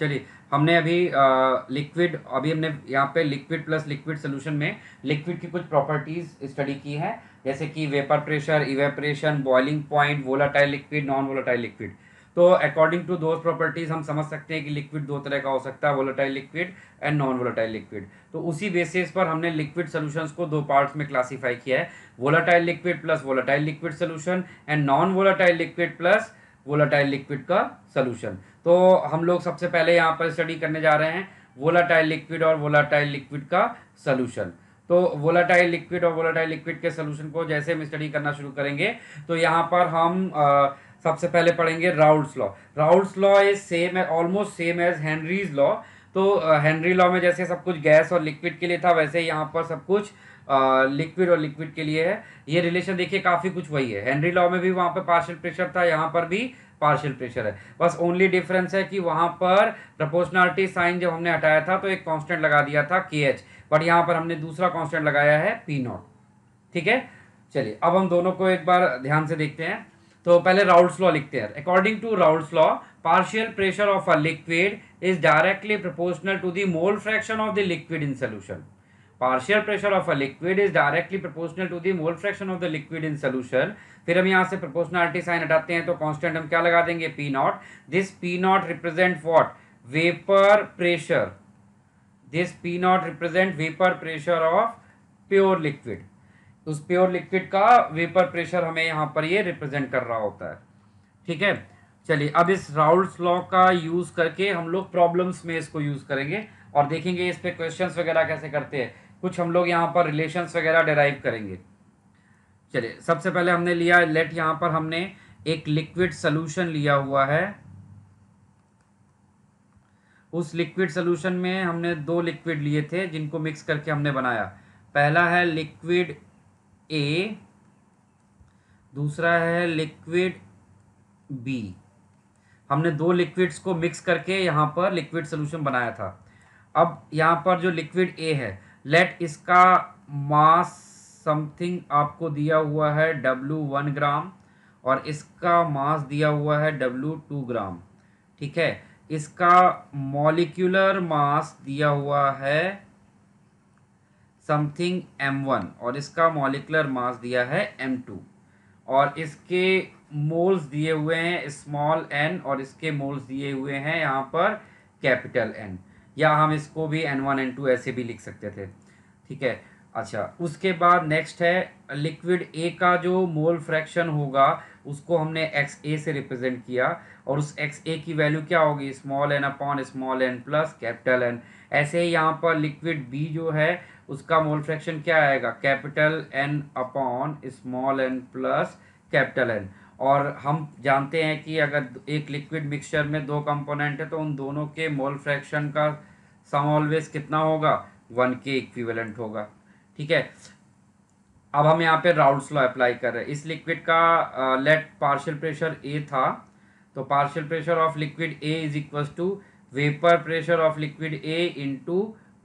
चलिए हमने अभी लिक्विड अभी हमने यहाँ पे लिक्विड प्लस लिक्विड सोल्यूशन में लिक्विड की कुछ प्रॉपर्टीज स्टडी की है जैसे कि vapour pressure evaporation boiling point volatile liquid non volatile liquid तो अकॉर्डिंग टू दोज प्रॉपर्टीज हम समझ सकते हैं कि लिक्विड दो तरह का हो सकता है volatile liquid and non volatile liquid तो उसी बेसिस पर हमने लिक्विड सोल्यूशंस को दो पार्ट्स में क्लासीफाई किया है volatile liquid plus volatile liquid solution and non volatile liquid plus volatile liquid का सोल्यूशन तो हम लोग सबसे पहले यहाँ पर स्टडी करने जा रहे हैं वोलाटाइल लिक्विड और वोलाटाइल लिक्विड का सोल्यूशन तो वोलाटाइल लिक्विड और वोलाटाइल लिक्विड के सोल्यूशन को जैसे हम स्टडी करना शुरू करेंगे तो यहाँ पर हम आ, सबसे पहले पढ़ेंगे Raoult's law Raoult's law is same है almost same as Henry's law तो हैंनरी लॉ में जैसे सब कुछ गैस और लिक्विड के लिए था वैसे यहाँ पर सब कुछ लिक्विड और लिक्विड के लिए है ये रिलेशन देखिए काफ़ी कुछ वही है हैंनरी लॉ में भी वहाँ पर पार्शल प्रेशर था यहाँ पर भी पार्शियल प्रेशर है बस ओनली डिफरेंस है कि वहाँ पर प्रपोर्शनलिटी साइन जब हमने हटाया था तो एक कांस्टेंट लगा दिया था के एच बट यहाँ पर हमने दूसरा कांस्टेंट लगाया है पी नॉट ठीक है चलिए अब हम दोनों को एक बार ध्यान से देखते हैं तो पहले राउल्स लॉ लिखते हैं according to Raoult's law partial pressure of a liquid is directly proportional to the mole fraction of the liquid in solution partial pressure of a liquid is directly proportional to the mole fraction of the liquid in solution फिर हम यहाँ से proportionality sign हटाते हैं तो constant हम क्या लगा देंगे P not this P not represent what vapour pressure this P not represent vapour pressure of pure liquid उस प्योर लिक्विड का वेपर प्रेशर हमें यहाँ पर ये रिप्रेजेंट कर रहा होता है ठीक है चलिए अब इस राउल्स लॉ का यूज़ करके हम लोग प्रॉब्लम्स में इसको यूज़ करेंगे और देखेंगे इस पर क्वेश्चन वगैरह कैसे करते हैं कुछ हम लोग यहाँ पर रिलेशंस वगैरह डेराइव करेंगे चलिए सबसे पहले हमने लिया लेट यहाँ पर हमने एक लिक्विड सोल्यूशन लिया हुआ है उस लिक्विड सोल्यूशन में हमने दो लिक्विड लिए थे जिनको मिक्स करके हमने बनाया पहला है लिक्विड ए दूसरा है लिक्विड बी हमने दो लिक्विड्स को मिक्स करके यहाँ पर लिक्विड सोल्यूशन बनाया था अब यहाँ पर जो लिक्विड ए है लेट इसका मास समथिंग आपको दिया हुआ है डब्लू वन ग्राम और इसका मास दिया हुआ है डब्लू टू ग्राम ठीक है इसका मॉलिक्यूलर मास दिया हुआ है समथिंग एम वन और इसका मॉलिकुलर मास दिया है एम टू और इसके मोल्स दिए हुए हैं स्मॉल एन और इसके मोल्स दिए हुए हैं यहाँ पर कैपिटल एन या हम इसको भी एन वन एन टू ऐसे भी लिख सकते थे ठीक है अच्छा उसके बाद नेक्स्ट है लिक्विड ए का जो मोल फ्रैक्शन होगा उसको हमने एक्स ए से रिप्रेजेंट किया और उस एक्स ए की वैल्यू क्या होगी small N upon small N plus capital N ऐसे ही यहाँ पर लिक्विड बी जो है उसका मोल फ्रैक्शन क्या आएगा capital N upon small N plus capital N और हम जानते हैं कि अगर एक लिक्विड मिक्सचर में दो कंपोनेंट है तो उन दोनों के मोल फ्रैक्शन का सम ऑलवेज कितना होगा वन के इक्विवेलेंट होगा ठीक है अब हम यहाँ पे राउल्स लॉ अप्लाई कर रहे हैं इस लिक्विड का लेट पार्शियल प्रेशर ए था तो partial pressure of liquid A is equal to vapour pressure of liquid A into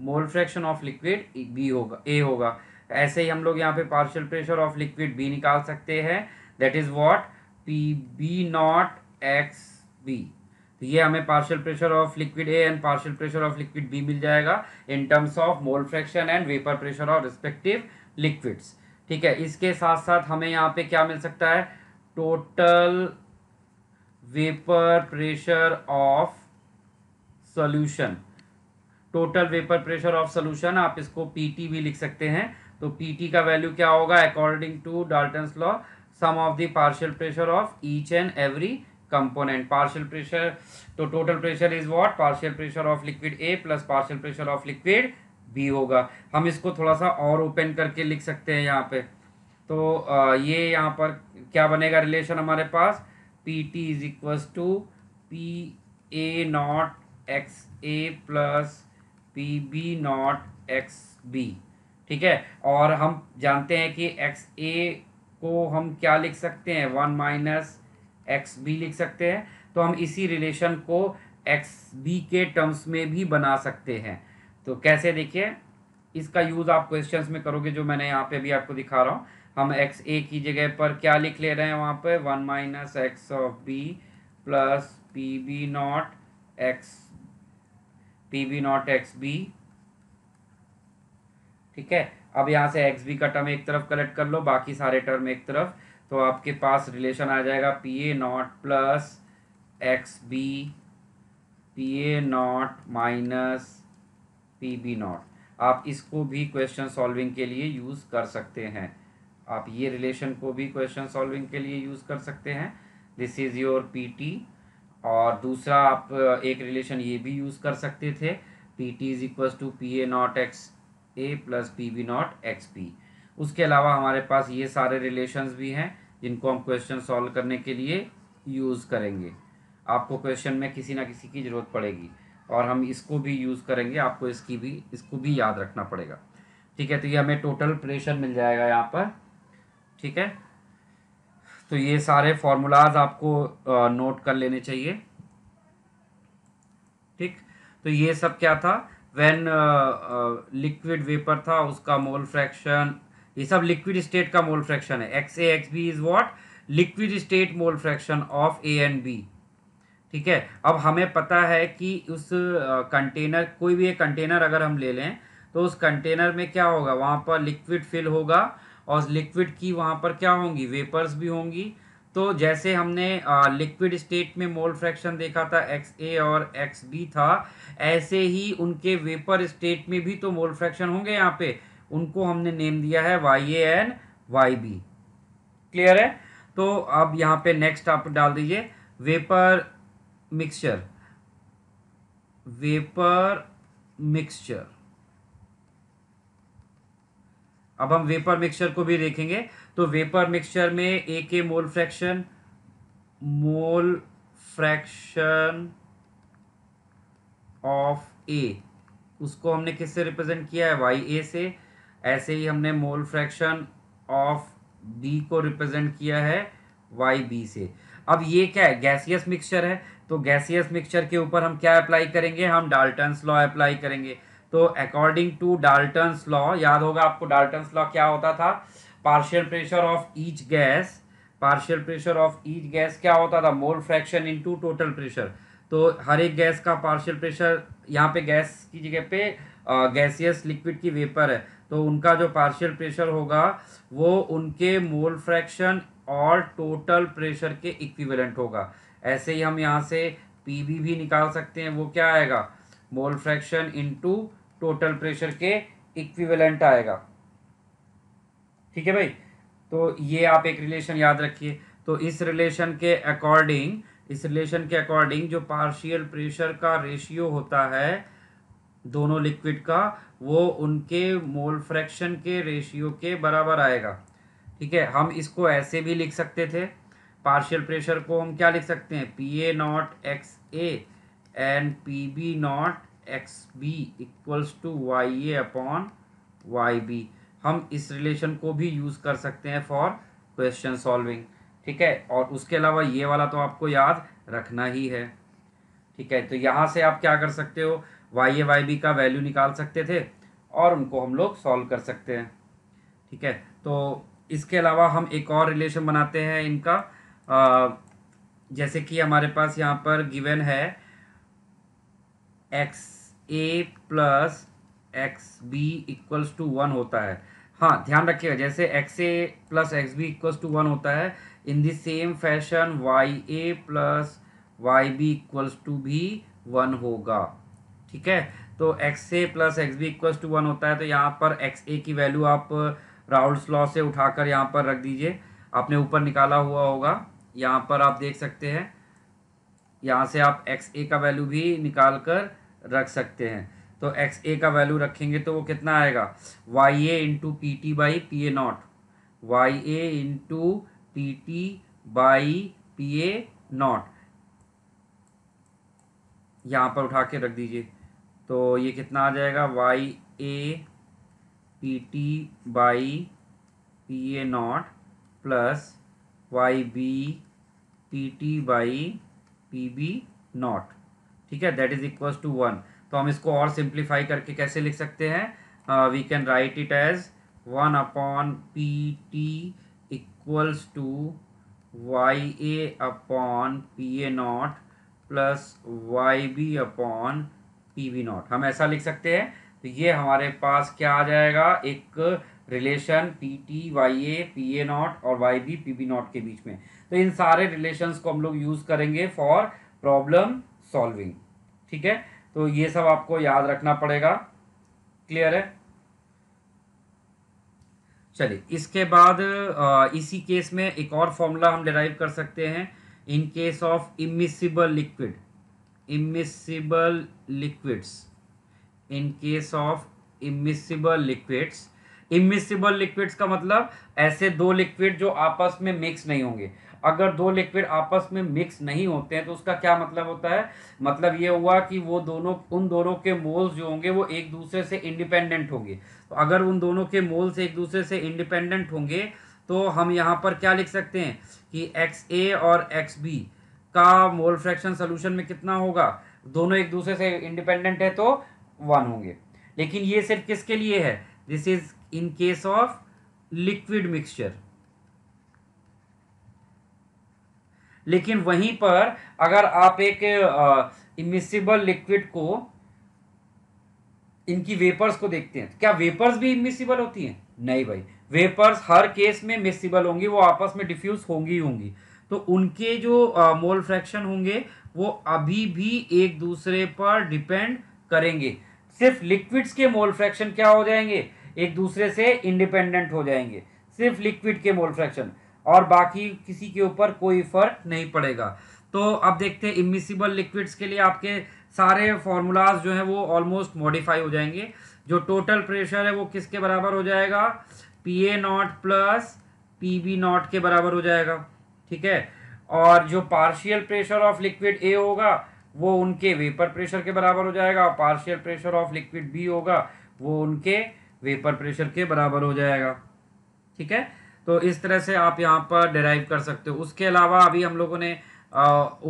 mole fraction of liquid B होगा ए होगा ऐसे ही हम लोग यहाँ पे partial pressure of liquid B निकाल सकते हैं that is what P B not X B तो ये हमें partial pressure of liquid A and partial pressure of liquid B मिल जाएगा in terms of mole fraction and vapour pressure of respective liquids ठीक है इसके साथ साथ हमें यहाँ पे क्या मिल सकता है total vapour pressure of solution total vapour pressure of solution आप इसको पीटी भी लिख सकते हैं तो पीटी का वैल्यू क्या होगा according to Dalton law sum of the partial pressure of each and every component partial pressure तो total pressure is what partial pressure of liquid A plus partial pressure of liquid B होगा हम इसको थोड़ा सा और open करके लिख सकते हैं यहाँ पे तो ये यहाँ पर क्या बनेगा रिलेशन हमारे पास P T is equals to P A naught X A plus P B not X B ठीक है और हम जानते हैं कि एक्स ए को हम क्या लिख सकते हैं वन माइनस एक्स बी लिख सकते हैं तो हम इसी रिलेशन को एक्स बी के टर्म्स में भी बना सकते हैं तो कैसे देखिए इसका यूज़ आप क्वेश्चन में करोगे जो मैंने यहाँ पे भी आपको दिखा रहा हूँ हम एक्स ए की जगह पर क्या लिख ले रहे हैं वहाँ पे one minus X of B plus P B not X P B not X B ठीक है अब यहाँ से एक्स बी का टर्म एक तरफ कलेक्ट कर लो बाकी सारे टर्म एक तरफ तो आपके पास रिलेशन आ जाएगा P A naught plus X B P A naught minus P B naught आप इसको भी क्वेश्चन सॉल्विंग के लिए यूज़ कर सकते हैं आप ये रिलेशन को भी क्वेश्चन सॉल्विंग के लिए यूज़ कर सकते हैं this is your P T और दूसरा आप एक रिलेशन ये भी यूज़ कर सकते थे P T is equal to P A naught X A plus P V naught X P उसके अलावा हमारे पास ये सारे रिलेशंस भी हैं जिनको हम क्वेश्चन सॉल्व करने के लिए यूज़ करेंगे आपको क्वेश्चन में किसी ना किसी की ज़रूरत पड़ेगी और हम इसको भी यूज़ करेंगे आपको इसकी भी इसको भी याद रखना पड़ेगा ठीक है तो ये हमें टोटल प्रेशर मिल जाएगा यहाँ पर ठीक है तो ये सारे फॉर्मूलाज आपको नोट कर लेने चाहिए ठीक तो ये सब क्या था वेन लिक्विड वेपर था उसका मोल फ्रैक्शन ये सब लिक्विड स्टेट का मोल फ्रैक्शन है X A X B is what liquid state mole fraction of A and B ठीक है अब हमें पता है कि उस कंटेनर uh, कोई भी एक कंटेनर अगर हम ले लें तो उस कंटेनर में क्या होगा वहाँ पर लिक्विड फिल होगा और लिक्विड की वहाँ पर क्या होंगी वेपर्स भी होंगी तो जैसे हमने लिक्विड स्टेट में मोल फ्रैक्शन देखा था एक्स ए और एक्स बी था ऐसे ही उनके वेपर स्टेट में भी तो मोल फ्रैक्शन होंगे यहाँ पे उनको हमने नेम दिया है Y A and Y B clear है तो अब यहाँ पे नेक्स्ट आप डाल दीजिए वेपर मिक्सचर वेपर मिक्सचर अब हम वेपर मिक्सचर को भी देखेंगे तो वेपर मिक्सचर में ए के mole fraction mole fraction of A उसको हमने किससे रिप्रेजेंट किया है वाई ए से ऐसे ही हमने मोल फ्रैक्शन ऑफ बी को रिप्रेजेंट किया है वाई बी से अब ये क्या है गैसियस मिक्सचर है तो गैसियस मिक्सचर के ऊपर हम क्या अप्लाई करेंगे हम डाल्टन्स लॉ अप्लाई करेंगे तो अकॉर्डिंग टू डाल्टन्स लॉ याद होगा आपको डाल्टन्स लॉ क्या होता था partial pressure of each gas partial pressure of each gas क्या होता था mole fraction into total pressure तो हर एक गैस का पार्शियल प्रेशर यहाँ पे गैस की जगह पे गैसियस लिक्विड की वेपर है तो उनका जो पार्शियल प्रेशर होगा वो उनके मोल फ्रैक्शन और टोटल प्रेशर के इक्विवेलेंट होगा ऐसे ही हम यहाँ से पीबी भी निकाल सकते हैं वो क्या आएगा mole fraction into total pressure के इक्विवेलेंट आएगा ठीक है भाई तो ये आप एक रिलेशन याद रखिए तो इस रिलेशन के अकॉर्डिंग इस रिलेशन के अकॉर्डिंग जो पार्शियल प्रेशर का रेशियो होता है दोनों लिक्विड का वो उनके मोल फ्रैक्शन के रेशियो के बराबर आएगा ठीक है हम इसको ऐसे भी लिख सकते थे पार्शियल प्रेशर को हम क्या लिख सकते हैं P A naught X A and P B not X B equals to Y A upon Y B हम इस रिलेशन को भी यूज़ कर सकते हैं फॉर क्वेश्चन सॉल्विंग ठीक है और उसके अलावा ये वाला तो आपको याद रखना ही है ठीक है तो यहाँ से आप क्या कर सकते हो वाई ए वाई बी का वैल्यू निकाल सकते थे और उनको हम लोग सॉल्व कर सकते हैं ठीक है तो इसके अलावा हम एक और रिलेशन बनाते हैं इनका आ, जैसे कि हमारे पास यहाँ पर गिवन है X A plus X B equals to one होता है हाँ ध्यान रखिएगा जैसे X A plus X B equals to one होता है in the same fashion Y A plus Y B equals to भी वन होगा ठीक है तो X A plus X B equals to one होता है तो यहाँ पर एक्स ए की वैल्यू आप राउल्स लॉ से उठाकर यहाँ पर रख दीजिए आपने ऊपर निकाला हुआ होगा यहाँ पर आप देख सकते हैं यहाँ से आप एक्स ए का वैल्यू भी निकाल कर रख सकते हैं तो एक्स ए का वैल्यू रखेंगे तो वो कितना आएगा Y A into P T by P A naught Y A into P T by P A naught यहाँ पर उठा के रख दीजिए तो ये कितना आ जाएगा Y A P T by P A naught plus Y B P T by P B naught ठीक है that is equals to one तो हम इसको और सिंप्लीफाई करके कैसे लिख सकते हैं we can write it as one upon P T equals to Y A upon P A naught plus Y B upon P B naught हम ऐसा लिख सकते हैं तो ये हमारे पास क्या आ जाएगा एक relation P T Y A P A naught और Y B P B naught के बीच में तो इन सारे रिलेशंस को हम लोग यूज़ करेंगे फॉर प्रॉब्लम सॉल्विंग ठीक है तो ये सब आपको याद रखना पड़ेगा क्लियर है चलिए इसके बाद इसी केस में एक और फॉर्मूला हम डिराइव कर सकते हैं in case of immiscible liquid immiscible liquids in case of immiscible liquids immiscible liquids का मतलब ऐसे दो लिक्विड जो आपस में मिक्स नहीं होंगे अगर दो लिक्विड आपस में मिक्स नहीं होते हैं तो उसका क्या मतलब होता है मतलब ये हुआ कि वो दोनों उन दोनों के मोल्स जो होंगे वो एक दूसरे से इंडिपेंडेंट होंगे तो अगर उन दोनों के मोल्स एक दूसरे से इंडिपेंडेंट होंगे तो हम यहाँ पर क्या लिख सकते हैं कि एक्स ए और एक्स बी का मोल फ्रैक्शन सोल्यूशन में कितना होगा दोनों एक दूसरे से इंडिपेंडेंट है तो वन होंगे लेकिन ये सिर्फ किसके लिए है this is in case of liquid mixture लेकिन वहीं पर अगर आप एक इमिसिबल लिक्विड को इनकी वेपर्स को देखते हैं तो क्या वेपर्स भी इमिसिबल होती हैं नहीं भाई वेपर्स हर केस में मिसिबल होंगी वो आपस में डिफ्यूज होंगी ही होंगी तो उनके जो मोल फ्रैक्शन होंगे वो अभी भी एक दूसरे पर डिपेंड करेंगे सिर्फ लिक्विड्स के मोल फ्रैक्शन क्या हो जाएंगे एक दूसरे से इंडिपेंडेंट हो जाएंगे सिर्फ लिक्विड के मोल फ्रैक्शन और बाकी किसी के ऊपर कोई फ़र्क नहीं पड़ेगा तो अब देखते हैं इमिसिबल लिक्विड्स के लिए आपके सारे फॉर्मूलाज जो हैं वो ऑलमोस्ट मॉडिफाई हो जाएंगे जो टोटल प्रेशर है वो किसके बराबर हो जाएगा P A naught plus P B naught के बराबर हो जाएगा ठीक है और जो partial pressure of liquid A होगा वो उनके वेपर प्रेशर के बराबर हो जाएगा और partial pressure of liquid B होगा वो उनके वेपर प्रेशर के बराबर हो जाएगा ठीक है तो इस तरह से आप यहाँ पर डिराइव कर सकते हो उसके अलावा अभी हम लोगों ने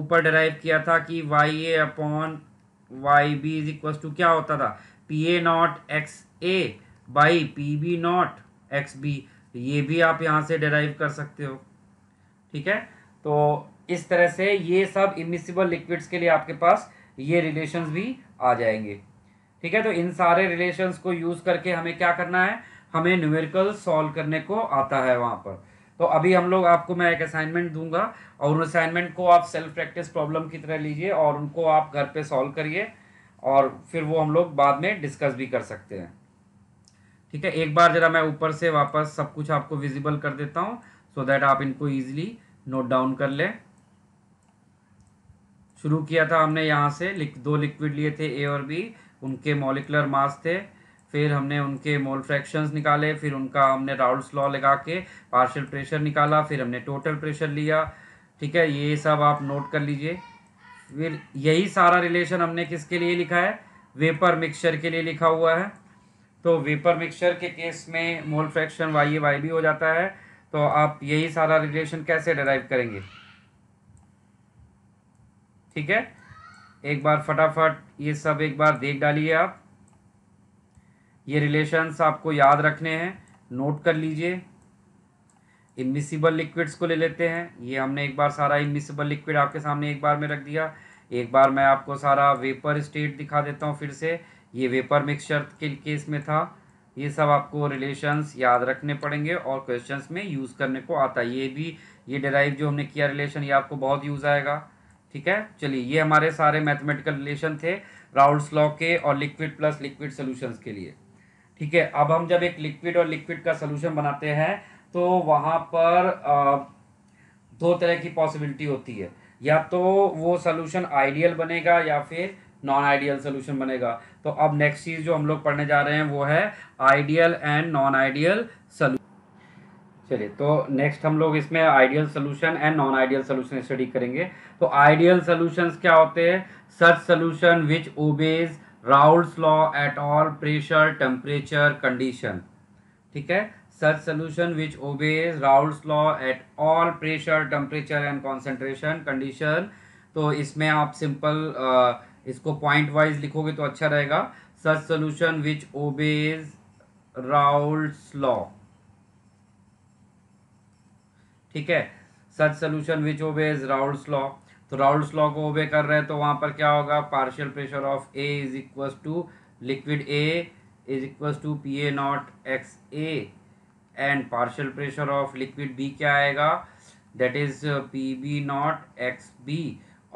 ऊपर डिराइव किया था कि Y A upon Y B is equal to क्या होता था P A naught X A by P B not X B ये भी आप यहाँ से डिराइव कर सकते हो ठीक है तो इस तरह से ये सब इमिसिबल लिक्विड्स के लिए आपके पास ये रिलेशंस भी आ जाएंगे ठीक है तो इन सारे रिलेशंस को यूज़ करके हमें क्या करना है हमें न्यूमेरिकल सॉल्व करने को आता है वहाँ पर तो अभी हम लोग आपको मैं एक असाइनमेंट दूंगा और उन असाइनमेंट को आप सेल्फ प्रैक्टिस प्रॉब्लम की तरह लीजिए और उनको आप घर पे सॉल्व करिए और फिर वो हम लोग बाद में डिस्कस भी कर सकते हैं ठीक है एक बार ज़रा मैं ऊपर से वापस सब कुछ आपको विजिबल कर देता हूँ सो so दैट आप इनको ईजिली नोट डाउन कर लें शुरू किया था हमने यहाँ से दो लिक्विड लिए थे ए और बी उनके मोलिकुलर मास थे फिर हमने उनके मोल फ्रैक्शंस निकाले फिर उनका हमने राउल्स लॉ लगा के पार्शियल प्रेशर निकाला फिर हमने टोटल प्रेशर लिया ठीक है ये सब आप नोट कर लीजिए फिर यही सारा रिलेशन हमने किसके लिए लिखा है वेपर मिक्सचर के लिए लिखा हुआ है तो वेपर मिक्सचर के केस में mole fraction Y A Y भी हो जाता है तो आप यही सारा रिलेशन कैसे डराइव करेंगे ठीक है एक बार फटाफट ये सब एक बार देख डालिए आप ये रिलेशंस आपको याद रखने हैं नोट कर लीजिए इमिसिबल लिक्विड्स को ले लेते हैं ये हमने एक बार सारा इमिसिबल लिक्विड आपके सामने एक बार में रख दिया एक बार मैं आपको सारा वेपर स्टेट दिखा देता हूँ फिर से ये वेपर मिक्सचर के केस में था ये सब आपको रिलेशंस याद रखने पड़ेंगे और क्वेश्चंस में यूज़ करने को आता है ये भी ये डेराइव जो हमने किया रिलेशन ये आपको बहुत यूज़ आएगा ठीक है चलिए ये हमारे सारे मैथमेटिकल रिलेशन थे राउल्स लॉ के और लिक्विड प्लस लिक्विड सोल्यूशन के लिए ठीक है अब हम जब एक लिक्विड और लिक्विड का सोल्यूशन बनाते हैं तो वहाँ पर आ, दो तरह की पॉसिबिलिटी होती है या तो वो सोल्यूशन आइडियल बनेगा या फिर नॉन आइडियल सोल्यूशन बनेगा तो अब नेक्स्ट चीज़ जो हम लोग पढ़ने जा रहे हैं वो है ideal and non ideal solution चलिए तो नेक्स्ट हम लोग इसमें ideal solution and non ideal solution study करेंगे तो आइडियल सोल्यूशंस क्या होते हैं such solution which obeys Raoult's law at all pressure temperature condition ठीक है such solution which obeys Raoult's law at all pressure temperature and concentration condition तो इसमें आप सिंपल इसको पॉइंट वाइज लिखोगे तो अच्छा रहेगा such solution which obeys Raoult's law ठीक है such solution which obeys Raoult's law तो राउल्स लॉ को ओबे कर रहे हैं तो वहाँ पर क्या होगा partial pressure of A is equal to liquid A is equal to P A naught X A and partial pressure of liquid B क्या आएगा that is P B not X B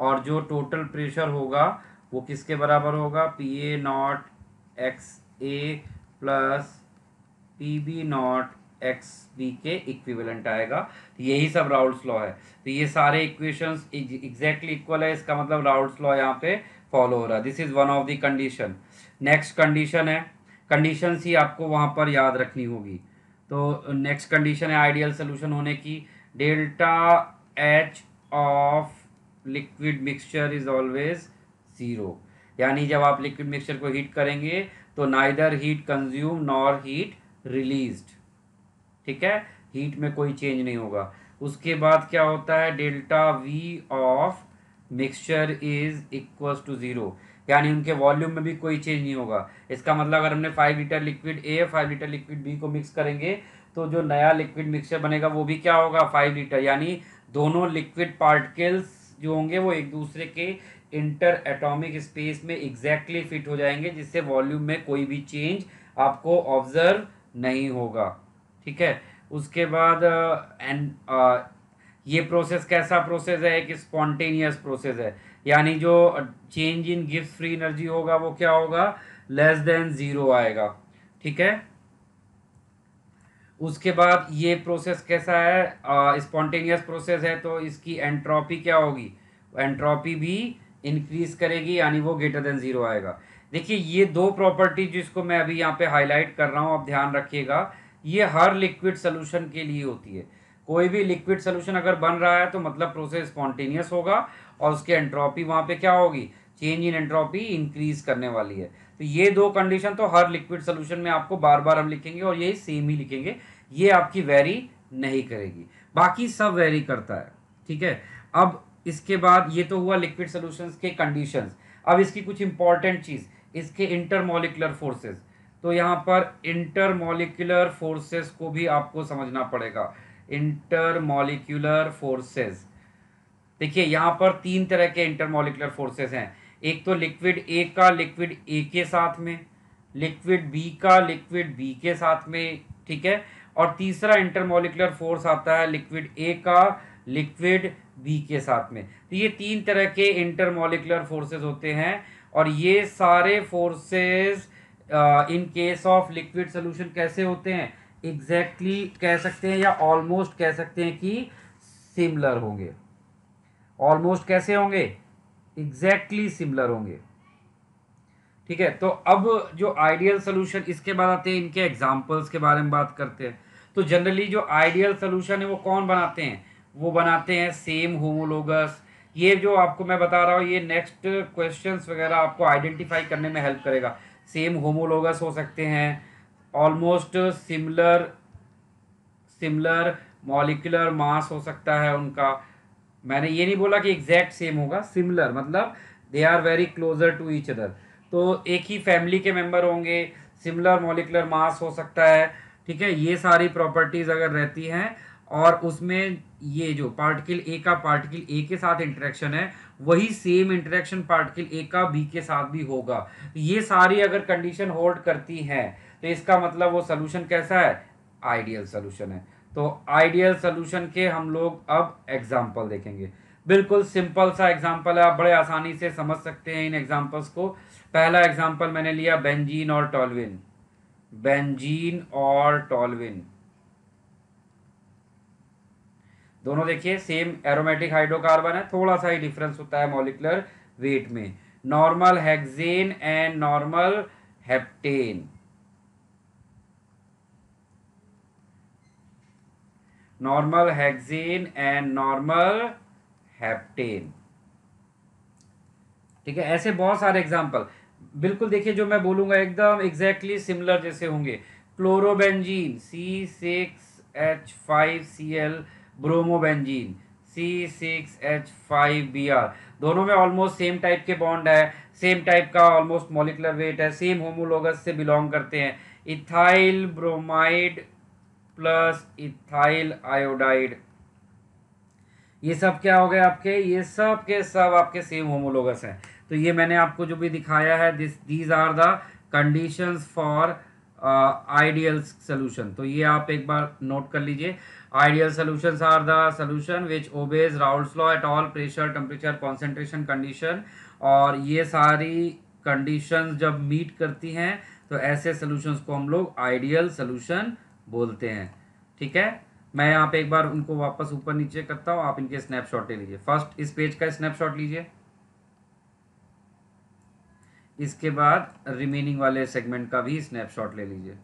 और जो टोटल प्रेशर होगा वो किसके बराबर होगा P A naught X A plus P B not X B के इक्विवेलेंट आएगा तो यही सब राउल्स लॉ है तो ये सारे इक्वेशंस एग्जैक्टली इक्वल है इसका मतलब राउल्स लॉ यहाँ पे फॉलो हो रहा है this is one of the condition next condition है कंडीशन ही आपको वहाँ पर याद रखनी होगी तो नेक्स्ट कंडीशन है आइडियल सोल्यूशन होने की delta H of liquid mixture is always zero यानी जब आप लिक्विड मिक्सचर को हीट करेंगे तो neither heat consume nor heat released ठीक है हीट में कोई चेंज नहीं होगा उसके बाद क्या होता है delta V of mixture is equal to zero यानी उनके वॉल्यूम में भी कोई चेंज नहीं होगा इसका मतलब अगर हमने five litre liquid A five litre liquid B को मिक्स करेंगे तो जो नया लिक्विड मिक्सचर बनेगा वो भी क्या होगा फाइव लीटर यानी दोनों लिक्विड पार्टिकल्स जो होंगे वो एक दूसरे के इंटर एटॉमिक स्पेस में एग्जैक्टली फिट हो जाएंगे जिससे वॉल्यूम में कोई भी चेंज आपको ऑब्जर्व नहीं होगा ठीक है उसके बाद एंड uh, uh, ये प्रोसेस कैसा प्रोसेस है एक स्पॉन्टेनियस प्रोसेस है यानी जो चेंज इन गिफ्ट फ्री एनर्जी होगा वो क्या होगा लेस देन ज़ीरो आएगा ठीक है उसके बाद ये प्रोसेस कैसा है स्पॉन्टेनियस uh, प्रोसेस है तो इसकी एंट्रोपी क्या होगी एंट्रोपी भी इंक्रीज करेगी यानी वो ग्रेटर देन ज़ीरो आएगा देखिए ये दो प्रॉपर्टी जिसको मैं अभी यहाँ पे हाईलाइट कर रहा हूँ आप ध्यान रखिएगा ये हर लिक्विड सोल्यूशन के लिए होती है कोई भी लिक्विड सोल्यूशन अगर बन रहा है तो मतलब प्रोसेस स्पॉन्टेनियस होगा और उसकी एंट्रोपी वहाँ पे क्या होगी चेंज इन एंट्रोपी इंक्रीज करने वाली है तो ये दो कंडीशन तो हर लिक्विड सोल्यूशन में आपको बार बार हम लिखेंगे और यही सेम ही लिखेंगे ये आपकी वेरी नहीं करेगी बाकी सब वेरी करता है ठीक है अब इसके बाद ये तो हुआ लिक्विड सोल्यूशंस के कंडीशंस अब इसकी कुछ इंपॉर्टेंट चीज़ इसके इंटरमोलिकुलर फोर्सेज तो यहाँ पर इंटरमोलिकुलर फोर्सेस को भी आपको समझना पड़ेगा इंटरमोलिकुलर फोर्सेस देखिए यहाँ पर तीन तरह के इंटरमोलिकुलर फोर्सेस हैं एक तो लिक्विड ए का लिक्विड ए के साथ में लिक्विड बी का लिक्विड बी के साथ में ठीक है और तीसरा इंटरमोलिकुलर फोर्स आता है लिक्विड ए का लिक्विड बी के साथ में तो ये तीन तरह के इंटरमोलिकुलर फोर्सेस होते हैं और ये सारे forces in case of liquid solution कैसे होते हैं एग्जैक्टली exactly कह सकते हैं या ऑलमोस्ट कह सकते हैं कि सिमिलर होंगे ऑलमोस्ट कैसे होंगे एग्जैक्टली exactly सिमिलर होंगे ठीक है तो अब जो आइडियल सोल्यूशन इसके बाद आते हैं इनके एग्जाम्पल्स के बारे में बात करते हैं तो जनरली जो आइडियल सोल्यूशन है वो कौन बनाते हैं वो बनाते हैं सेम होमोलोगस ये जो आपको मैं बता रहा हूँ ये नेक्स्ट क्वेश्चंस वगैरह आपको आइडेंटिफाई करने में हेल्प करेगा सेम होमोलोगस हो सकते हैं almost similar similar molecular mass हो सकता है उनका मैंने ये नहीं बोला कि एग्जैक्ट सेम होगा सिमिलर मतलब they are very closer to each other तो एक ही फैमिली के मेंबर होंगे सिमिलर मॉलिकुलर मास हो सकता है ठीक है ये सारी प्रॉपर्टीज़ अगर रहती हैं और उसमें ये जो पार्टिकल ए का पार्टिकल ए के साथ इंट्रैक्शन है वही सेम इंटरेक्शन पार्टिकल ए का बी के साथ भी होगा ये सारी अगर कंडीशन होल्ड करती हैं तो इसका मतलब वो सोल्यूशन कैसा है आइडियल सोल्यूशन है तो आइडियल सोल्यूशन के हम लोग अब एग्जाम्पल देखेंगे बिल्कुल सिंपल सा एग्जाम्पल है आप बड़े आसानी से समझ सकते हैं इन एग्जाम्पल्स को पहला एग्जाम्पल मैंने लिया बेंजीन और टॉलविन बेंजीन और टॉलविन दोनों देखिए सेम एरोमेटिक हाइड्रोकार्बन है थोड़ा सा ही डिफरेंस होता है मॉलिकुलर वेट में normal hexane and normal heptane normal hexane and normal heptane ठीक है ऐसे बहुत सारे एग्जाम्पल बिल्कुल देखिए जो मैं बोलूंगा एकदम एग्जैक्टली सिमिलर जैसे होंगे chlorobenzene C six H five C L bromobenzene C six H five B R दोनों में ऑलमोस्ट सेम टाइप के बॉन्ड है सेम टाइप का ऑलमोस्ट मॉलिकुलर वेट है सेम होमोलोगस से बिलोंग करते हैं ethyl bromide plus ethyl iodide ये सब क्या हो गए आपके ये सब के सब आपके सेम होमोलोगस हैं तो ये मैंने आपको जो भी दिखाया है this these are the conditions for ideal solution तो ये आप एक बार नोट कर लीजिए Ideal solutions are the solution which obeys Raoult's law at all pressure, temperature, concentration condition और ये सारी कंडीशन जब मीट करती हैं तो ऐसे सॉल्यूशंस को हम लोग आइडियल सॉल्यूशन बोलते हैं ठीक है मैं यहाँ पे एक बार उनको वापस ऊपर नीचे करता हूँ आप इनके स्नैपशॉट ले लीजिए फर्स्ट इस पेज का स्नैपशॉट लीजिए इसके बाद रिमेनिंग वाले सेगमेंट का भी स्नैपशॉट ले लीजिए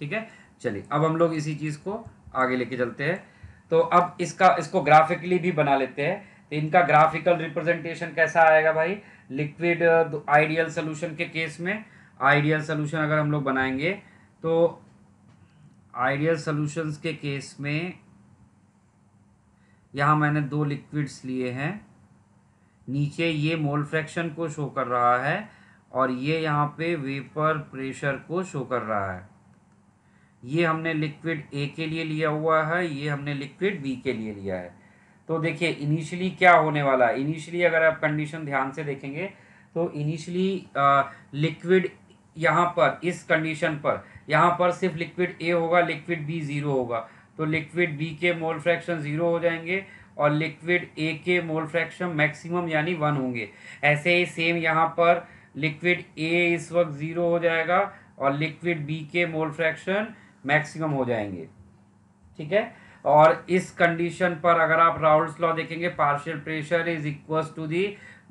ठीक है चलिए अब हम लोग इसी चीज़ को आगे लेके चलते हैं तो अब इसका इसको ग्राफिकली भी बना लेते हैं तो इनका ग्राफिकल रिप्रेजेंटेशन कैसा आएगा भाई लिक्विड आइडियल सोल्यूशन के केस में आइडियल सोल्यूशन अगर हम लोग बनाएंगे तो आइडियल सोल्यूशंस के केस में यहाँ मैंने दो लिक्विड्स लिए हैं नीचे ये मोल फ्रैक्शन को शो कर रहा है और ये यहाँ पे वेपर प्रेशर को शो कर रहा है ये हमने लिक्विड ए के लिए लिया हुआ है ये हमने लिक्विड बी के लिए लिया है तो देखिए इनिशियली क्या होने वाला है इनिशियली अगर आप कंडीशन ध्यान से देखेंगे तो इनिशियली लिक्विड यहाँ पर इस कंडीशन पर यहाँ पर सिर्फ लिक्विड ए होगा लिक्विड बी ज़ीरो होगा तो लिक्विड बी के मोल फ्रैक्शन ज़ीरो हो जाएंगे और लिक्विड ए के मोल फ्रैक्शन मैक्सिमम यानी वन होंगे ऐसे ही सेम यहाँ पर लिक्विड ए इस वक्त ज़ीरो हो जाएगा और लिक्विड बी के मोल फ्रैक्शन मैक्सिमम हो जाएंगे ठीक है और इस कंडीशन पर अगर आप राउल्स लॉ देखेंगे partial pressure is equal to the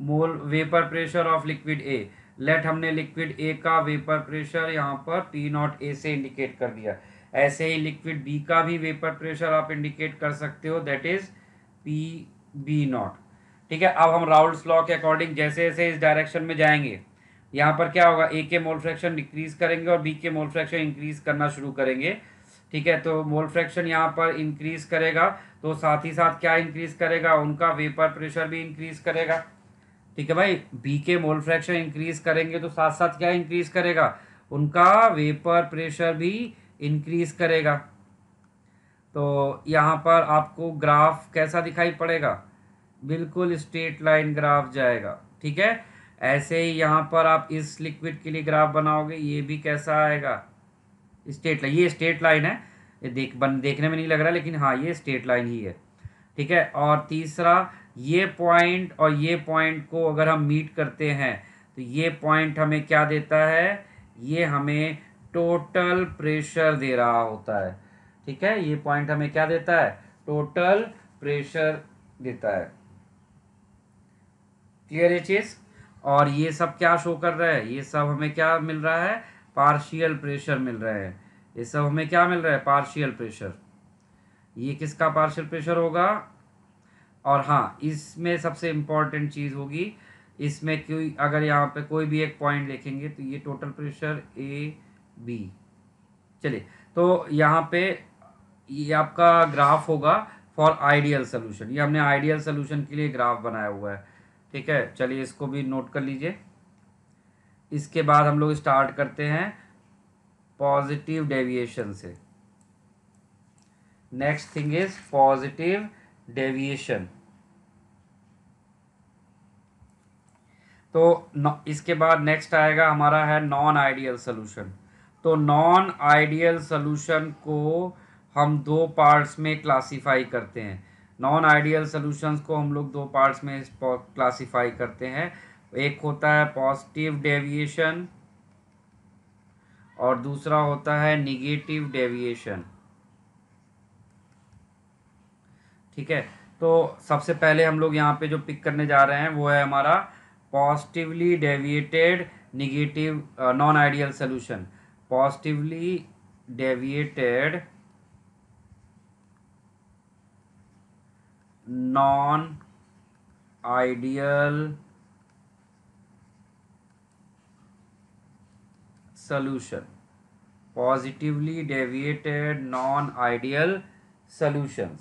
mole vapour pressure of liquid A let हमने लिक्विड ए का वेपर प्रेशर यहाँ पर पी नॉट ए से इंडिकेट कर दिया ऐसे ही लिक्विड बी का भी वेपर प्रेशर आप इंडिकेट कर सकते हो that is P B naught ठीक है अब हम राउल्स लॉ के अकॉर्डिंग जैसे जैसे इस डायरेक्शन में जाएंगे यहाँ पर क्या होगा ए के मोल फ्रैक्शन डिक्रीज करेंगे और बी के मोल फ्रैक्शन इंक्रीज करना शुरू करेंगे ठीक है तो मोल फ्रैक्शन यहाँ पर इंक्रीज करेगा तो साथ ही साथ क्या इंक्रीज करेगा उनका वेपर प्रेशर भी इंक्रीज करेगा ठीक है भाई बी के मोल फ्रैक्शन इंक्रीज करेंगे तो साथ साथ क्या इंक्रीज करेगा उनका वेपर प्रेशर भी इंक्रीज करेगा तो यहाँ पर आपको ग्राफ कैसा दिखाई पड़ेगा बिल्कुल स्ट्रेट लाइन ग्राफ जाएगा ठीक है ऐसे ही यहाँ पर आप इस लिक्विड के लिए ग्राफ बनाओगे ये भी कैसा आएगा स्टेट लाइन ये स्टेट लाइन है ये देख बन देखने में नहीं लग रहा लेकिन हाँ ये स्टेट लाइन ही है ठीक है और तीसरा ये पॉइंट और ये पॉइंट को अगर हम मीट करते हैं तो ये पॉइंट हमें क्या देता है ये हमें टोटल प्रेशर दे रहा होता है ठीक है ये पॉइंट हमें क्या देता है टोटल प्रेशर देता है क्लियर ये चीज़ और ये सब क्या शो कर रहा है ये सब हमें क्या मिल रहा है पार्शियल प्रेशर मिल रहा है ये सब हमें क्या मिल रहा है पार्शियल प्रेशर ये किसका पार्शियल प्रेशर होगा और हाँ इसमें सबसे इम्पॉर्टेंट चीज़ होगी इसमें कोई अगर यहाँ पे कोई भी एक पॉइंट लिखेंगे तो ये टोटल प्रेशर ए बी चलिए तो यहाँ पे ये आपका ग्राफ होगा फॉर आइडियल सोल्यूशन ये हमने आइडियल सोल्यूशन के लिए ग्राफ बनाया हुआ है ठीक है चलिए इसको भी नोट कर लीजिए इसके बाद हम लोग स्टार्ट करते हैं पॉजिटिव डेविएशन से next thing is positive deviation तो इसके बाद नेक्स्ट आएगा हमारा है नॉन आइडियल सोल्यूशन तो नॉन आइडियल सोल्यूशन को हम दो पार्ट्स में क्लासिफाई करते हैं नॉन आइडियल सोल्यूशंस को हम लोग दो पार्ट्स में क्लासीफाई करते हैं एक होता है पॉजिटिव डेविएशन और दूसरा होता है निगेटिव डेविएशन ठीक है तो सबसे पहले हम लोग यहाँ पे जो पिक करने जा रहे हैं वो है हमारा positively deviated negative non ideal solution positively deviated non ideal solution positively deviated non ideal solution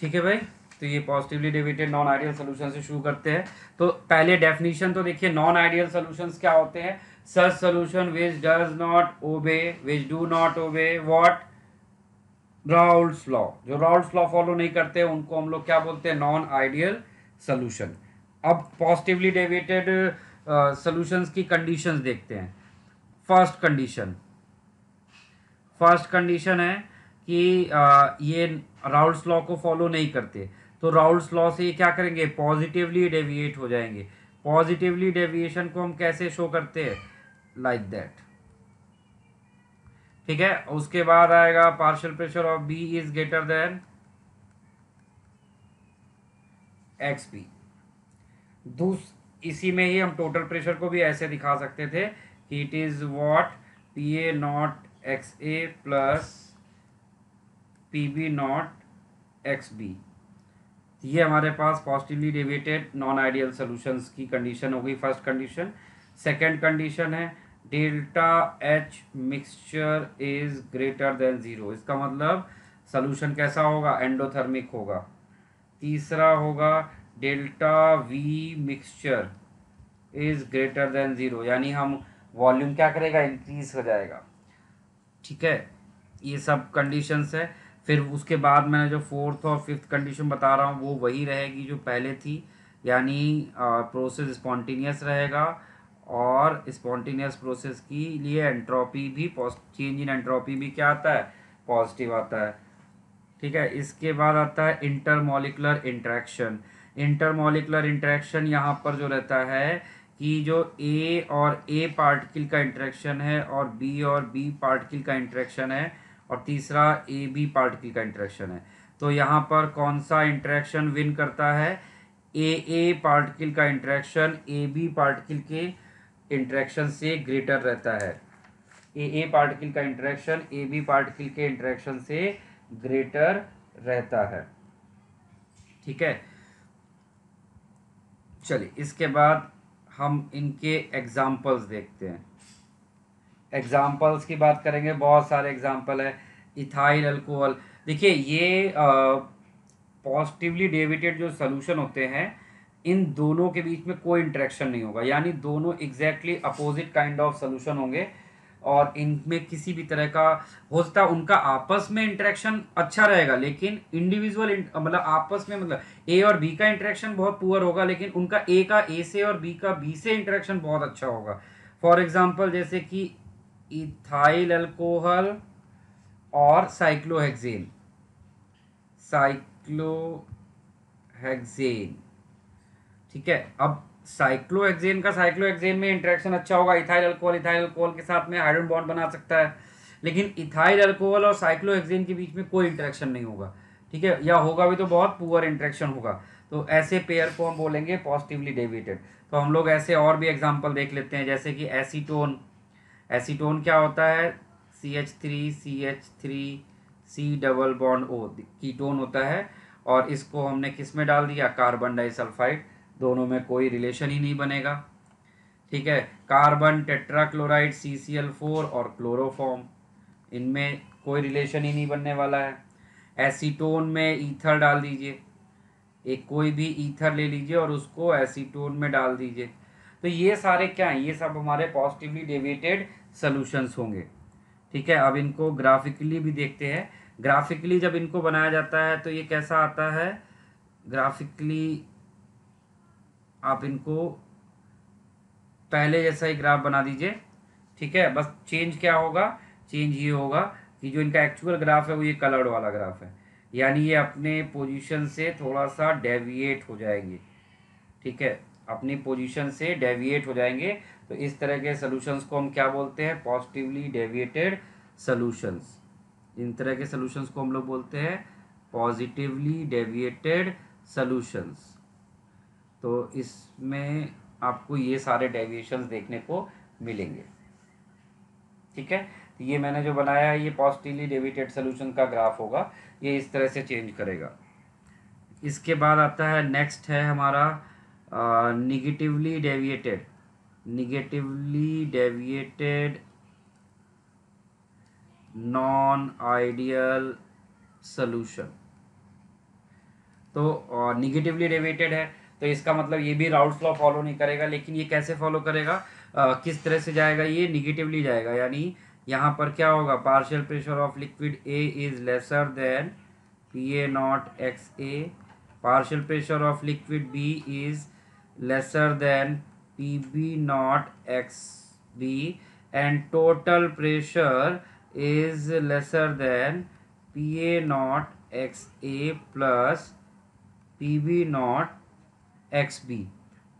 ठीक है भाई तो ये positively deviated non ideal solution से शुरू करते हैं तो पहले डेफिनेशन तो देखिए नॉन आइडियल सोल्यूशन क्या होते हैं such solution which does not obey which do not obey what Raoult's law जो राउल्स लॉ फॉलो नहीं करते उनको हम लोग क्या बोलते हैं नॉन आइडियल सोल्यूशन अब पॉजिटिवली डेविएटेड सोल्यूशंस की कंडीशंस देखते हैं फर्स्ट कंडीशन फर्स्ट कंडीशन है कि uh, ये राउल्स लॉ को फॉलो नहीं करते तो राउल्स लॉ से ये क्या करेंगे पॉजिटिवली डेविएट हो जाएंगे पॉजिटिवली डेविएशन को हम कैसे शो करते हैं लाइक दैट ठीक है उसके बाद आएगा partial pressure of B is greater than X P दूस इसी में ही हम टोटल प्रेशर को भी ऐसे दिखा सकते थे कि it is what P A naught X A plus P B not X B ये हमारे पास positively deviated non ideal solutions की कंडीशन हो गई फर्स्ट कंडीशन सेकेंड कंडीशन है delta H mixture is greater than zero इसका मतलब solution कैसा होगा एंडोथर्मिक होगा तीसरा होगा delta V mixture is greater than zero यानी हम वॉल्यूम क्या करेगा इंक्रीज हो जाएगा ठीक है ये सब कंडीशंस है फिर उसके बाद मैंने जो फोर्थ और फिफ्थ कंडीशन बता रहा हूँ वो वही रहेगी जो पहले थी यानी प्रोसेस स्पॉन्टीन्यूस रहेगा और स्पॉन्टेनियस प्रोसेस के लिए एंट्रोपी भी चेंज इन एंट्रोपी भी क्या आता है पॉजिटिव आता है ठीक है इसके बाद आता है इंटरमोलिकुलर इंट्रैक्शन इंटरमोलिकुलर इंट्रैक्शन यहाँ पर जो रहता है कि जो ए और ए पार्टिकल का इंट्रैक्शन है और बी और बी पार्टिकल का इंट्रैक्शन है और तीसरा ए बी पार्टिकल का इंट्रैक्शन है तो यहाँ पर कौन सा इंट्रैक्शन विन करता है ए ए पार्टिकल का इंट्रैक्शन ए बी पार्टिकल के इंट्रैक्शन से ग्रेटर रहता है ए ए पार्टिकल का इंट्रैक्शन ए बी पार्टिकल के इंट्रैक्शन से ग्रेटर रहता है ठीक है चलिए इसके बाद हम इनके एग्जाम्पल्स देखते हैं एग्जाम्पल्स की बात करेंगे बहुत सारे एग्जाम्पल है इथाइल अल्कोहल देखिए ये पॉजिटिवली डेविटेड जो सोल्यूशन होते हैं इन दोनों के बीच में कोई इंट्रैक्शन नहीं होगा यानी दोनों exactly opposite kind of solution होंगे और इनमें किसी भी तरह का हो सकता उनका आपस में इंटरेक्शन अच्छा रहेगा लेकिन इंडिविजुअल मतलब आपस में मतलब ए और बी का इंटरेक्शन बहुत पुअर होगा लेकिन उनका ए का ए से और बी का बी से इंट्रैक्शन बहुत अच्छा होगा फॉर एग्जाम्पल जैसे कि इथाइल अल्कोहल और साइक्लोहेक्जेन साइक्लोहेक्जेन ठीक है अब एक्जेन का एक्जेन में इंट्रैक्शन अच्छा होगा इथाइल अल्कोहल इथाइल अल्कोहल के साथ में हाइड्रोजन बॉन्ड बना सकता है लेकिन इथाइल अल्कोहल और एक्जेन के बीच में कोई इंटरेक्शन नहीं होगा ठीक है या होगा भी तो बहुत पुअर इंट्रेक्शन होगा तो ऐसे पेयर को हम बोलेंगे पॉजिटिवली डेविएटेड तो हम लोग ऐसे और भी एग्जाम्पल देख लेते हैं जैसे कि एसीटोन एसीटोन क्या होता है C H three C H three C double bond O ketone होता है और इसको हमने किस में डाल दिया कार्बन डाइसल्फाइड दोनों में कोई रिलेशन ही नहीं बनेगा ठीक है carbon tetrachloride C C L four और क्लोरोफॉर्म इनमें कोई रिलेशन ही नहीं बनने वाला है एसीटोन में ईथर डाल दीजिए एक कोई भी ईथर ले लीजिए और उसको एसीटोन में डाल दीजिए तो ये सारे क्या हैं ये सब हमारे पॉजिटिवली डेविएटेड सॉल्यूशंस होंगे ठीक है अब इनको ग्राफिकली भी देखते हैं ग्राफिकली जब इनको बनाया जाता है तो ये कैसा आता है ग्राफिकली आप इनको पहले जैसा ही ग्राफ बना दीजिए ठीक है बस चेंज क्या होगा चेंज ये होगा कि जो इनका एक्चुअल ग्राफ है वो ये कलर्ड वाला ग्राफ है यानी ये अपने पोजीशन से थोड़ा सा डेविएट हो जाएंगे ठीक है अपनी पोजीशन से डेविएट हो जाएंगे तो इस तरह के सॉल्यूशंस को हम क्या बोलते हैं पॉजिटिवली डेविएटेड सॉल्यूशंस इन तरह के सोल्यूशंस को हम लोग बोलते हैं पॉजिटिवली डेविएटेड सॉल्यूशंस तो इसमें आपको ये सारे डेविएशन देखने को मिलेंगे ठीक है तो ये मैंने जो बनाया है ये पॉजिटिवली डेविटेड सोल्यूशन का ग्राफ होगा ये इस तरह से चेंज करेगा इसके बाद आता है नेक्स्ट है हमारा negatively deviated negatively deviated non ideal solution तो निगेटिवली डेविएटेड है तो इसका मतलब ये भी राउट फ्लॉ फॉलो नहीं करेगा लेकिन ये कैसे फॉलो करेगा आ, किस तरह से जाएगा ये निगेटिवली जाएगा यानी यहाँ पर क्या होगा partial pressure of liquid A is lesser than P A naught X A partial pressure of liquid B is lesser than P B not X B and total pressure is lesser than P A naught X A plus P B not X B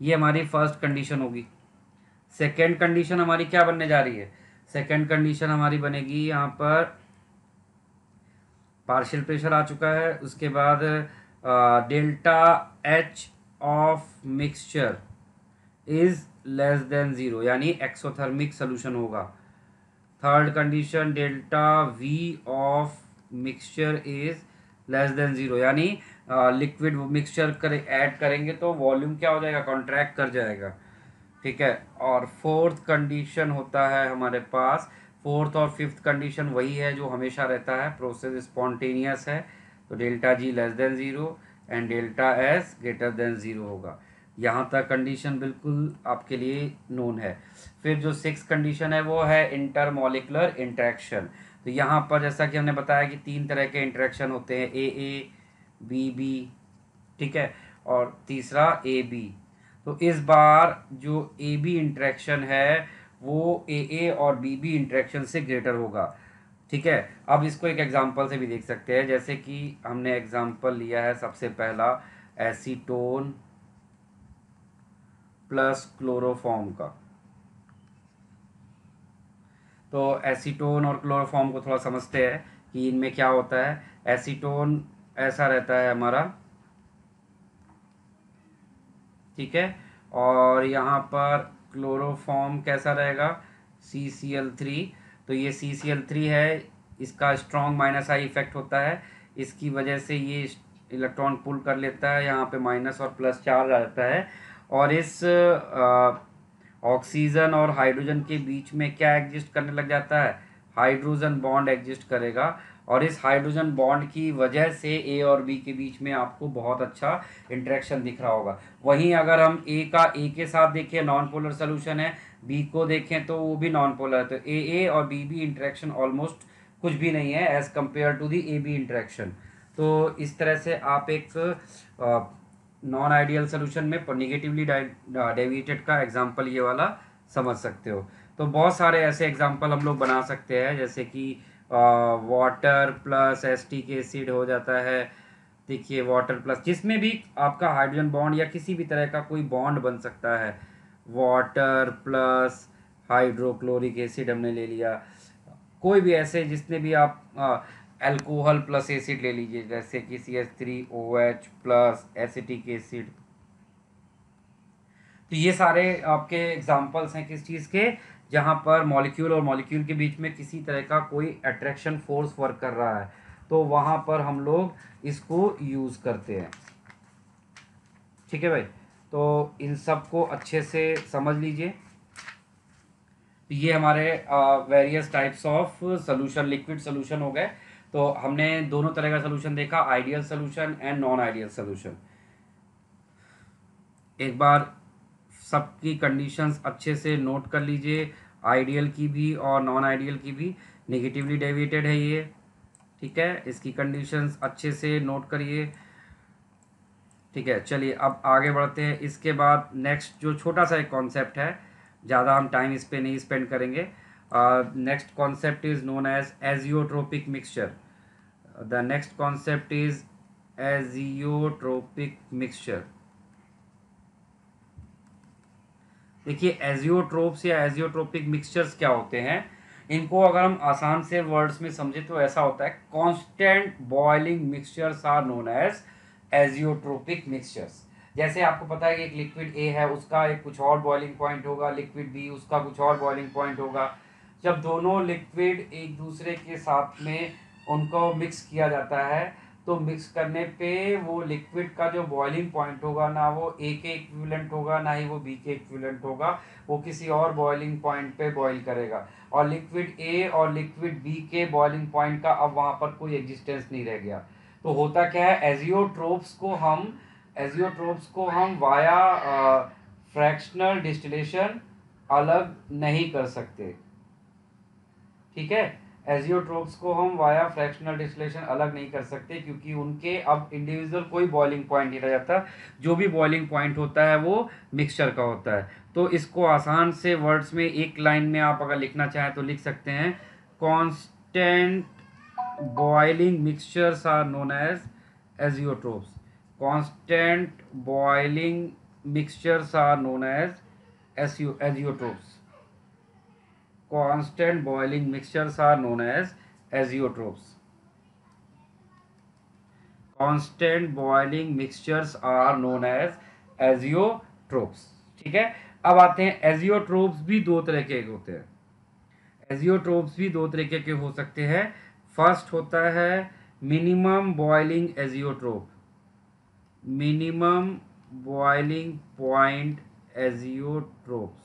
ये हमारी first condition होगी second condition हमारी क्या बनने जा रही है second condition हमारी बनेगी यहाँ पर पार्शियल प्रेशर आ चुका है उसके बाद delta H of mixture is less than zero यानी एक्सोथर्मिक सोल्यूशन होगा third condition delta V of mixture is less than zero यानी लिक्विड मिक्सचर करें ऐड करेंगे तो वॉल्यूम क्या हो जाएगा कॉन्ट्रैक्ट कर जाएगा ठीक है और फोर्थ कंडीशन होता है हमारे पास फोर्थ और फिफ्थ कंडीशन वही है जो हमेशा रहता है प्रोसेस स्पॉन्टेनियस है तो delta G less than zero and delta S greater than zero होगा यहाँ तक कंडीशन बिल्कुल आपके लिए नोन है फिर जो सिक्स कंडीशन है वो है इंटरमोलिकुलर इंट्रैक्शन तो यहाँ पर जैसा कि हमने बताया कि तीन तरह के इंट्रैक्शन होते हैं ए ए बी बी ठीक है और तीसरा ए बी तो इस बार जो ए बी इंट्रैक्शन है वो ए ए और बी बी इंट्रैक्शन से ग्रेटर होगा ठीक है अब इसको एक एग्जांपल से भी देख सकते हैं जैसे कि हमने एग्जांपल लिया है सबसे पहला एसीटोन प्लस क्लोरोफॉर्म का तो एसीटोन और क्लोरोफॉर्म को थोड़ा समझते हैं कि इनमें क्या होता है एसीटोन ऐसा रहता है हमारा ठीक है और यहाँ पर क्लोरोफॉर्म कैसा रहेगा सी सी एल थ्री तो ये सी सी एल थ्री है इसका स्ट्रॉन्ग माइनस आई इफेक्ट होता है इसकी वजह से ये इलेक्ट्रॉन पुल कर लेता है यहाँ पे माइनस और प्लस चार्ज आ जाता है और इस ऑक्सीजन और हाइड्रोजन के बीच में क्या एग्जिस्ट करने लग जाता है हाइड्रोजन बॉन्ड एग्जिस्ट करेगा और इस हाइड्रोजन बॉन्ड की वजह से ए और बी के बीच में आपको बहुत अच्छा इंट्रैक्शन दिख रहा होगा वहीं अगर हम ए का ए के साथ देखें नॉन पोलर सोल्यूशन है बी को देखें तो वो भी नॉन पोलर है तो ए ए और बी बी इंट्रैक्शन ऑलमोस्ट कुछ भी नहीं है as compare to the A B interaction तो इस तरह से आप एक नॉन आइडियल सोल्यूशन में निगेटिवली डेविएटेड का एग्जाम्पल ये वाला समझ सकते हो तो बहुत सारे ऐसे एग्जाम्पल हम लोग बना सकते हैं जैसे कि वाटर प्लस एस्टिक एसिड हो जाता है देखिए वाटर प्लस जिसमें भी आपका हाइड्रोजन बॉन्ड या किसी भी तरह का कोई बॉन्ड बन सकता है वाटर प्लस हाइड्रोक्लोरिक एसिड हमने ले लिया कोई भी ऐसे जिसने भी आप एल्कोहल प्लस एसिड ले लीजिए जैसे कि C S three O H plus acetic acid तो ये सारे आपके एग्जाम्पल्स हैं किस चीज़ के जहाँ पर मॉलिक्यूल और मॉलिक्यूल के बीच में किसी तरह का कोई अट्रैक्शन फोर्स वर्क कर रहा है तो वहाँ पर हम लोग इसको यूज़ करते हैं ठीक है भाई तो इन सब को अच्छे से समझ लीजिए ये हमारे various types of solution liquid solution हो गए तो हमने दोनों तरह का सोल्यूशन देखा ideal solution and non ideal solution एक बार सबकी कंडीशंस अच्छे से नोट कर लीजिए आइडियल की भी और नॉन आइडियल की भी निगेटिवली डेविएटेड है ये ठीक है इसकी कंडीशंस अच्छे से नोट करिए ठीक है चलिए अब आगे बढ़ते हैं इसके बाद नेक्स्ट जो छोटा सा एक कॉन्सेप्ट है ज़्यादा हम टाइम इस पर नहीं स्पेंड करेंगे next concept is known as azeotropic mixture the next concept is azeotropic mixture देखिए एजियोट्रोप्स या एजियोट्रोपिक मिक्सचर्स क्या होते हैं इनको अगर हम आसान से वर्ड्स में समझें तो ऐसा होता है constant boiling mixtures are known as azeotropic mixtures जैसे आपको पता है कि एक लिक्विड ए है उसका एक कुछ और बॉइलिंग पॉइंट होगा लिक्विड बी उसका कुछ और बॉइलिंग पॉइंट होगा जब दोनों लिक्विड एक दूसरे के साथ में उनको मिक्स किया जाता है तो मिक्स करने पे वो लिक्विड का जो बॉइलिंग पॉइंट होगा ना वो ए के इक्विवेलेंट होगा ना ही वो बी के इक्विवेलेंट होगा वो किसी और बॉइलिंग पॉइंट पे बॉईल करेगा और लिक्विड ए और लिक्विड बी के बॉइलिंग पॉइंट का अब वहाँ पर कोई एग्जिस्टेंस नहीं रह गया तो होता क्या है एजियोट्रोप्स को हम एजियोट्रोप्स को हम वाया फ्रैक्शनल डिस्टिलेशन अलग नहीं कर सकते ठीक है एजियोट्रोप्स को हम वाया फ्रैक्शनल डिस्लेशन अलग नहीं कर सकते क्योंकि उनके अब इंडिविजुअल कोई बॉइलिंग पॉइंट नहीं रह जाता जो भी बॉइलिंग पॉइंट होता है वो मिक्सचर का होता है तो इसको आसान से वर्ड्स में एक लाइन में आप अगर लिखना चाहें तो लिख सकते हैं constant boiling mixtures are known as azeotropes constant boiling mixtures are known as azeotropes constant boiling mixtures are known as azeotropes. Constant boiling mixtures are known as azeotropes. ठीक है अब आते हैं एजियोट्रोप्स भी दो तरह के होते हैं एजियोट्रोप्स भी दो तरीके के हो सकते हैं फर्स्ट होता है minimum boiling azeotrope minimum boiling point azeotropes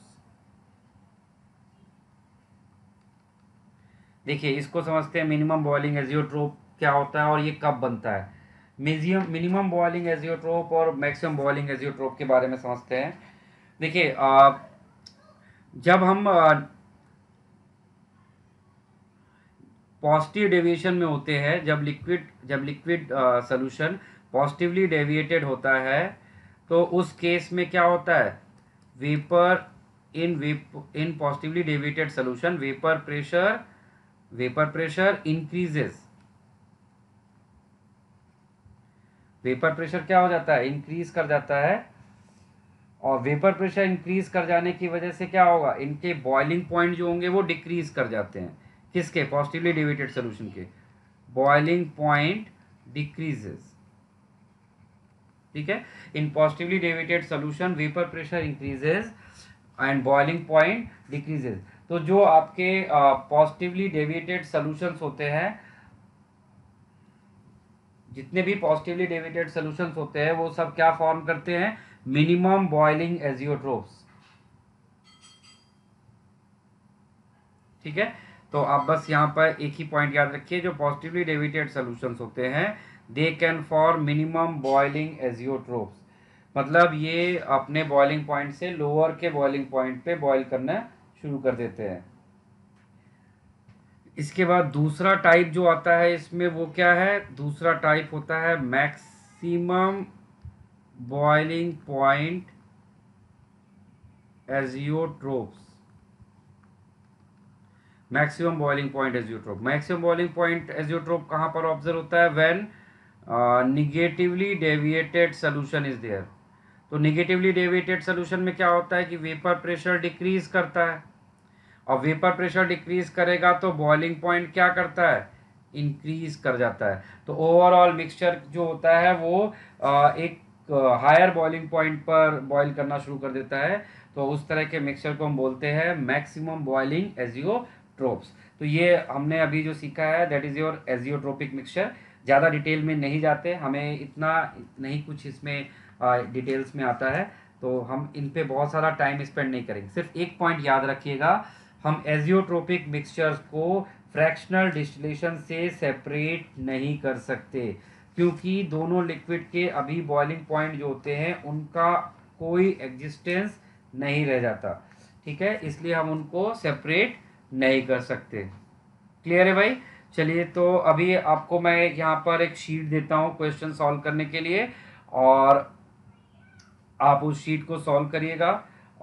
देखिए इसको समझते हैं मिनिमम बॉइलिंग एजियोट्रोप क्या होता है और ये कब बनता है म्यूजियम मिनिमम बॉइलिंग एजियोट्रोप और मैक्सिमम बॉइलिंग एजियोट्रोप के बारे में समझते हैं देखिए जब हम पॉजिटिव डेविएशन में होते हैं जब लिक्विड जब लिक्विड सोल्यूशन पॉजिटिवली डेविएटेड होता है तो उस केस में क्या होता है वेपर इन वेप in positively deviated solution vapour pressure vapour pressure increases vapour pressure क्या हो जाता है इंक्रीज कर जाता है और वेपर प्रेशर इंक्रीज कर जाने की वजह से क्या होगा इनके बॉइलिंग पॉइंट जो होंगे वो डिक्रीज कर जाते हैं किसके पॉजिटिवली डिवेटेड सोल्यूशन के बॉइलिंग पॉइंट डिक्रीजेस ठीक है in positively deviated solution vapour pressure increases and boiling point decreases तो जो आपके पॉजिटिवली डेविएटेड सॉल्यूशंस होते हैं जितने भी पॉजिटिवली डेविएटेड सॉल्यूशंस होते हैं वो सब क्या फॉर्म करते हैं मिनिमम बॉइलिंग एजियोट्रोप्स ठीक है तो आप बस यहां पर एक ही पॉइंट याद रखिए जो पॉजिटिवली डेविटेड सोल्यूशन होते हैं they can for minimum boiling azeotropes मतलब ये अपने बॉइलिंग पॉइंट से लोअर के बॉइलिंग पॉइंट पे बॉइल करना शुरू कर देते हैं इसके बाद दूसरा टाइप जो आता है इसमें वो क्या है दूसरा टाइप होता है maximum boiling point azeotropes maximum boiling point azeotrope maximum boiling point azeotrope कहां पर ऑब्जर्व होता है when negatively deviated solution is there तो निगेटिवली डेविएटेड सोल्यूशन में क्या होता है कि वेपर प्रेशर डिक्रीज करता है और वेपर प्रेशर डिक्रीज करेगा तो बॉइलिंग पॉइंट क्या करता है इंक्रीज कर जाता है तो ओवरऑल मिक्सचर जो होता है वो एक हायर बॉइलिंग पॉइंट पर बॉईल करना शुरू कर देता है तो उस तरह के मिक्सचर को हम बोलते हैं मैक्सिमम बॉइलिंग एजियोट्रोप्स तो ये हमने अभी जो सीखा है that is your azeotropic mixture ज़्यादा डिटेल में नहीं जाते हमें इतना नहीं कुछ इसमें डिटेल्स में आता है तो हम इन पर बहुत सारा टाइम स्पेंड नहीं करेंगे सिर्फ एक पॉइंट याद रखिएगा हम एजियोट्रोपिक मिक्सचर्स को फ्रैक्शनल डिस्टिलेशन से सेपरेट नहीं कर सकते क्योंकि दोनों लिक्विड के अभी बॉइलिंग पॉइंट जो होते हैं उनका कोई एग्जिस्टेंस नहीं रह जाता ठीक है इसलिए हम उनको सेपरेट नहीं कर सकते क्लियर है भाई चलिए तो अभी आपको मैं यहाँ पर एक शीट देता हूँ क्वेश्चन सॉल्व करने के लिए और आप उस शीट को सॉल्व करिएगा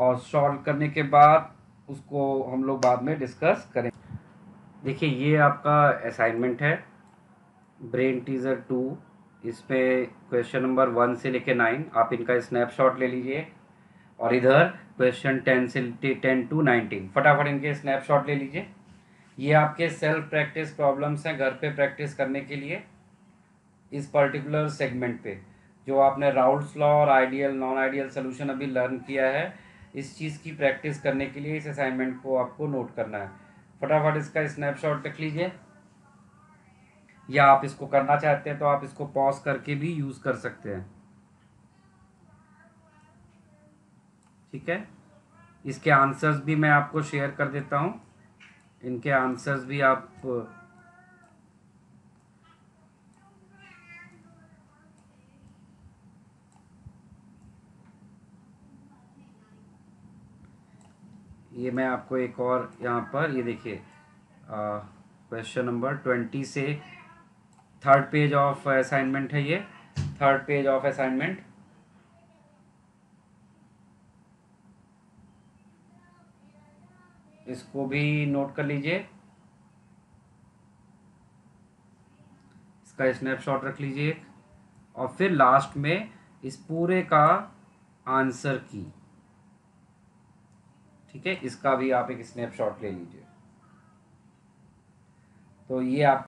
और सॉल्व करने के बाद उसको हम लोग बाद में डिस्कस करें देखिए ये आपका असाइनमेंट है ब्रेन टीज़र टू इसमें क्वेश्चन नंबर वन से लेके नाइन आप इनका स्नैपशॉट ले लीजिए और इधर क्वेश्चन टेन से टेन टू नाइनटीन फटाफट इनके स्नैपशॉट ले लीजिए ये आपके सेल्फ प्रैक्टिस प्रॉब्लम्स हैं घर पे प्रैक्टिस करने के लिए इस पर्टिकुलर सेगमेंट पे जो आपने राउल्स लॉ और आइडियल नॉन आइडियल सोल्यूशन अभी लर्न किया है इस चीज़ की प्रैक्टिस करने के लिए इस असाइनमेंट को आपको नोट करना है फटाफट इसका स्नैपशॉट रख लीजिए या आप इसको करना चाहते हैं तो आप इसको पॉज करके भी यूज़ कर सकते हैं ठीक है इसके आंसर्स भी मैं आपको शेयर कर देता हूँ इनके आंसर्स भी आप ये मैं आपको एक और यहाँ पर ये देखिए क्वेश्चन नंबर ट्वेंटी से थर्ड पेज ऑफ असाइनमेंट है ये थर्ड पेज ऑफ असाइनमेंट इसको भी नोट कर लीजिए इसका स्नैपशॉट रख लीजिए और फिर लास्ट में इस पूरे का आंसर की ठीक है इसका भी आप एक स्नैपशॉट ले लीजिए तो ये आप